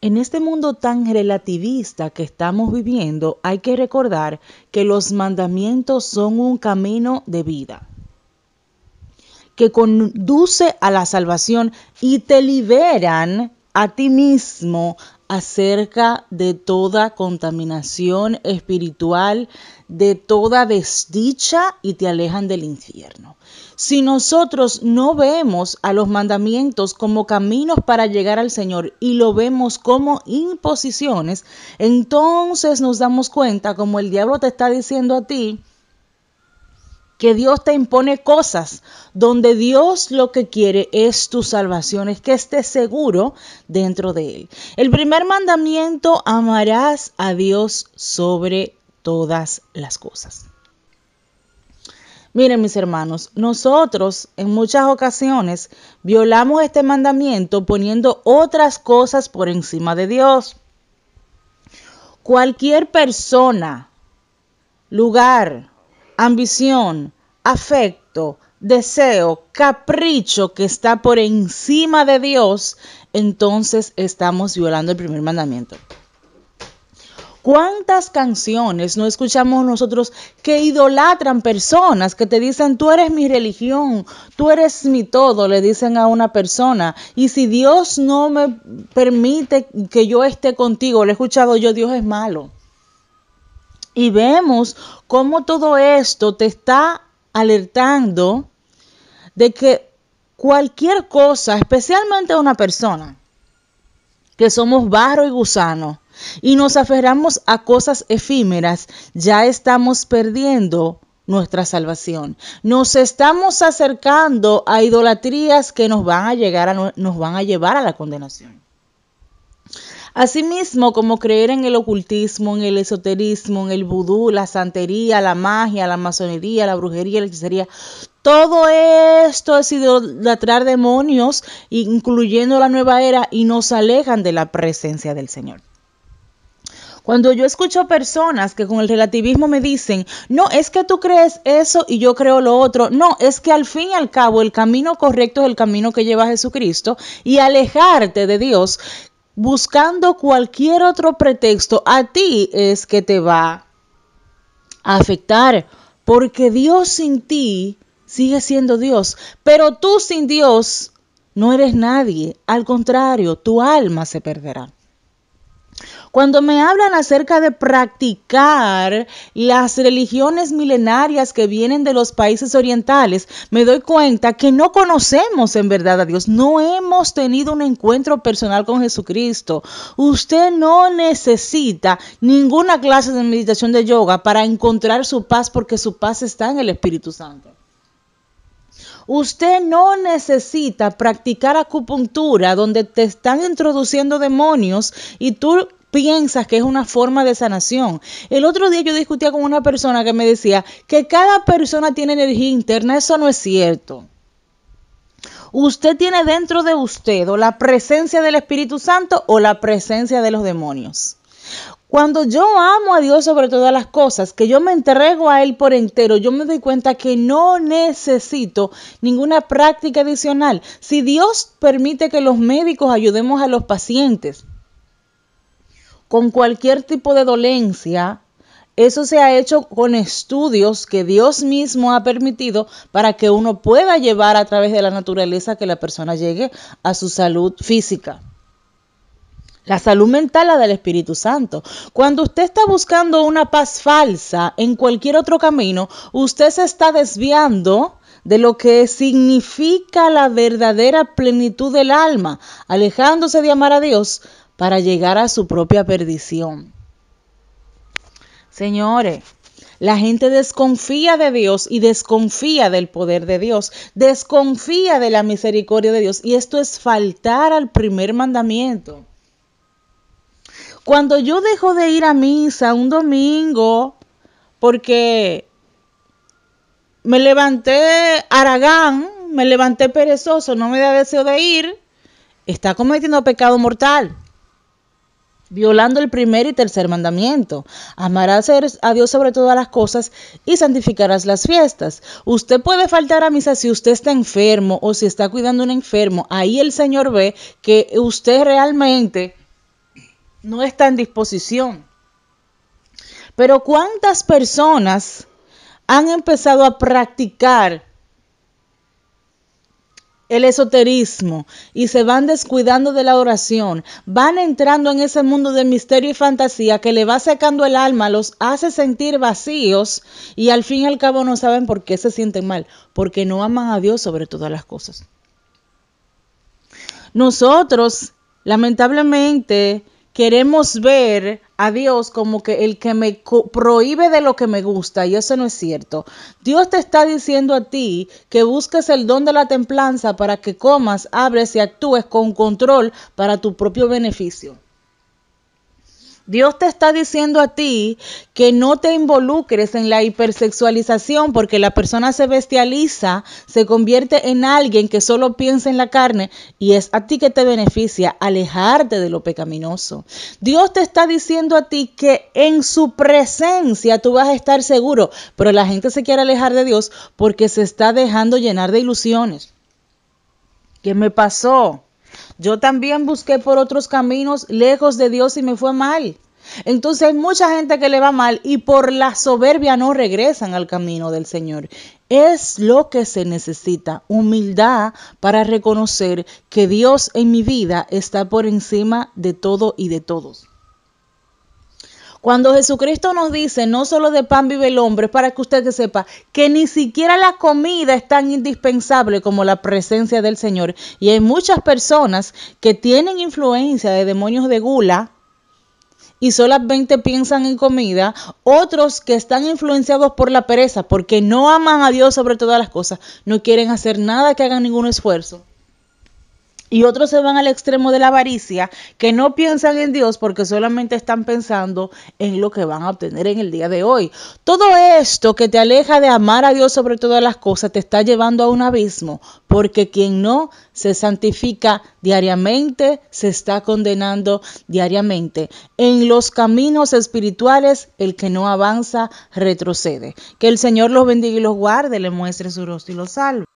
En este mundo tan relativista que estamos viviendo, hay que recordar que los mandamientos son un camino de vida que conduce a la salvación y te liberan a ti mismo acerca de toda contaminación espiritual, de toda desdicha y te alejan del infierno. Si nosotros no vemos a los mandamientos como caminos para llegar al Señor y lo vemos como imposiciones, entonces nos damos cuenta como el diablo te está diciendo a ti, que Dios te impone cosas, donde Dios lo que quiere es tu salvación, es que estés seguro dentro de Él. El primer mandamiento, amarás a Dios sobre todas las cosas. Miren mis hermanos, nosotros en muchas ocasiones violamos este mandamiento poniendo otras cosas por encima de Dios. Cualquier persona, lugar, ambición, afecto, deseo, capricho que está por encima de Dios, entonces estamos violando el primer mandamiento. ¿Cuántas canciones no escuchamos nosotros que idolatran personas que te dicen, tú eres mi religión, tú eres mi todo, le dicen a una persona? Y si Dios no me permite que yo esté contigo, ¿le he escuchado yo, Dios es malo. Y vemos cómo todo esto te está alertando de que cualquier cosa, especialmente una persona, que somos barro y gusano y nos aferramos a cosas efímeras, ya estamos perdiendo nuestra salvación. Nos estamos acercando a idolatrías que nos van a llegar a, nos van a llevar a la condenación. Asimismo, como creer en el ocultismo, en el esoterismo, en el vudú, la santería, la magia, la masonería, la brujería, la hechicería, todo esto es idolatrar demonios, incluyendo la nueva era, y nos alejan de la presencia del Señor. Cuando yo escucho personas que con el relativismo me dicen, no, es que tú crees eso y yo creo lo otro, no, es que al fin y al cabo el camino correcto es el camino que lleva Jesucristo y alejarte de Dios buscando cualquier otro pretexto, a ti es que te va a afectar, porque Dios sin ti sigue siendo Dios, pero tú sin Dios no eres nadie, al contrario, tu alma se perderá. Cuando me hablan acerca de practicar las religiones milenarias que vienen de los países orientales, me doy cuenta que no conocemos en verdad a Dios, no hemos tenido un encuentro personal con Jesucristo. Usted no necesita ninguna clase de meditación de yoga para encontrar su paz porque su paz está en el Espíritu Santo. Usted no necesita practicar acupuntura donde te están introduciendo demonios y tú piensas que es una forma de sanación. El otro día yo discutía con una persona que me decía que cada persona tiene energía interna. Eso no es cierto. Usted tiene dentro de usted o la presencia del Espíritu Santo o la presencia de los demonios. Cuando yo amo a Dios sobre todas las cosas, que yo me entrego a Él por entero, yo me doy cuenta que no necesito ninguna práctica adicional. Si Dios permite que los médicos ayudemos a los pacientes, con cualquier tipo de dolencia, eso se ha hecho con estudios que Dios mismo ha permitido para que uno pueda llevar a través de la naturaleza que la persona llegue a su salud física. La salud mental, la del Espíritu Santo. Cuando usted está buscando una paz falsa en cualquier otro camino, usted se está desviando de lo que significa la verdadera plenitud del alma, alejándose de amar a Dios para llegar a su propia perdición. Señores, la gente desconfía de Dios y desconfía del poder de Dios, desconfía de la misericordia de Dios. Y esto es faltar al primer mandamiento. Cuando yo dejo de ir a misa un domingo porque me levanté aragán, me levanté perezoso, no me da deseo de ir, está cometiendo pecado mortal violando el primer y tercer mandamiento. Amarás a Dios sobre todas las cosas y santificarás las fiestas. Usted puede faltar a misa si usted está enfermo o si está cuidando a un enfermo. Ahí el Señor ve que usted realmente no está en disposición. Pero ¿cuántas personas han empezado a practicar el esoterismo y se van descuidando de la oración, van entrando en ese mundo de misterio y fantasía que le va secando el alma, los hace sentir vacíos y al fin y al cabo no saben por qué se sienten mal, porque no aman a Dios sobre todas las cosas. Nosotros, lamentablemente, queremos ver a Dios como que el que me prohíbe de lo que me gusta, y eso no es cierto. Dios te está diciendo a ti que busques el don de la templanza para que comas, abres y actúes con control para tu propio beneficio. Dios te está diciendo a ti que no te involucres en la hipersexualización porque la persona se bestializa, se convierte en alguien que solo piensa en la carne y es a ti que te beneficia alejarte de lo pecaminoso. Dios te está diciendo a ti que en su presencia tú vas a estar seguro, pero la gente se quiere alejar de Dios porque se está dejando llenar de ilusiones. ¿Qué me pasó? Yo también busqué por otros caminos lejos de Dios y me fue mal. Entonces hay mucha gente que le va mal y por la soberbia no regresan al camino del Señor. Es lo que se necesita, humildad para reconocer que Dios en mi vida está por encima de todo y de todos. Cuando Jesucristo nos dice, no solo de pan vive el hombre, es para que usted sepa que ni siquiera la comida es tan indispensable como la presencia del Señor. Y hay muchas personas que tienen influencia de demonios de gula, y solamente piensan en comida, otros que están influenciados por la pereza, porque no aman a Dios sobre todas las cosas, no quieren hacer nada que hagan ningún esfuerzo. Y otros se van al extremo de la avaricia, que no piensan en Dios porque solamente están pensando en lo que van a obtener en el día de hoy. Todo esto que te aleja de amar a Dios sobre todas las cosas te está llevando a un abismo, porque quien no se santifica diariamente se está condenando diariamente. En los caminos espirituales, el que no avanza retrocede. Que el Señor los bendiga y los guarde, le muestre su rostro y los salve.